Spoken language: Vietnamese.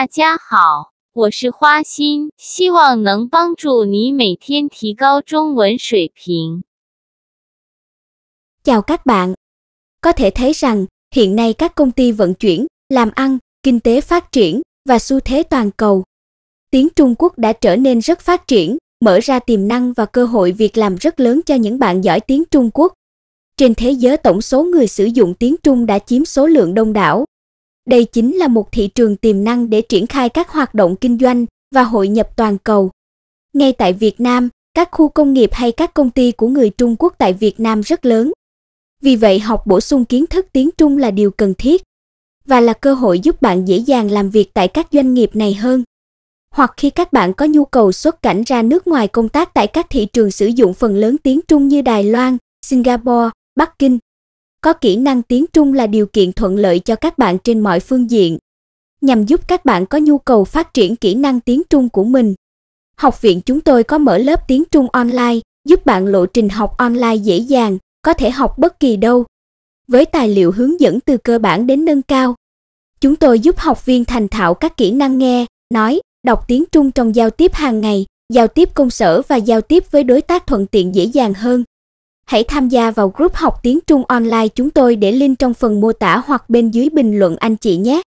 大家好，我是花心，希望能帮助你每天提高中文水平。Chào các bạn. Có thể thấy rằng, hiện nay các công ty vận chuyển, làm ăn, kinh tế phát triển và xu thế toàn cầu. Tiếng Trung Quốc đã trở nên rất phát triển, mở ra tiềm năng và cơ hội việc làm rất lớn cho những bạn giỏi tiếng Trung Quốc. Trên thế giới tổng số người sử dụng tiếng Trung đã chiếm số lượng đông đảo, đây chính là một thị trường tiềm năng để triển khai các hoạt động kinh doanh và hội nhập toàn cầu. Ngay tại Việt Nam, các khu công nghiệp hay các công ty của người Trung Quốc tại Việt Nam rất lớn. Vì vậy, học bổ sung kiến thức tiếng Trung là điều cần thiết và là cơ hội giúp bạn dễ dàng làm việc tại các doanh nghiệp này hơn. Hoặc khi các bạn có nhu cầu xuất cảnh ra nước ngoài công tác tại các thị trường sử dụng phần lớn tiếng Trung như Đài Loan, Singapore, Bắc Kinh, có kỹ năng tiếng Trung là điều kiện thuận lợi cho các bạn trên mọi phương diện, nhằm giúp các bạn có nhu cầu phát triển kỹ năng tiếng Trung của mình. Học viện chúng tôi có mở lớp tiếng Trung online, giúp bạn lộ trình học online dễ dàng, có thể học bất kỳ đâu. Với tài liệu hướng dẫn từ cơ bản đến nâng cao, chúng tôi giúp học viên thành thạo các kỹ năng nghe, nói, đọc tiếng Trung trong giao tiếp hàng ngày, giao tiếp công sở và giao tiếp với đối tác thuận tiện dễ dàng hơn. Hãy tham gia vào group học tiếng Trung online chúng tôi để link trong phần mô tả hoặc bên dưới bình luận anh chị nhé.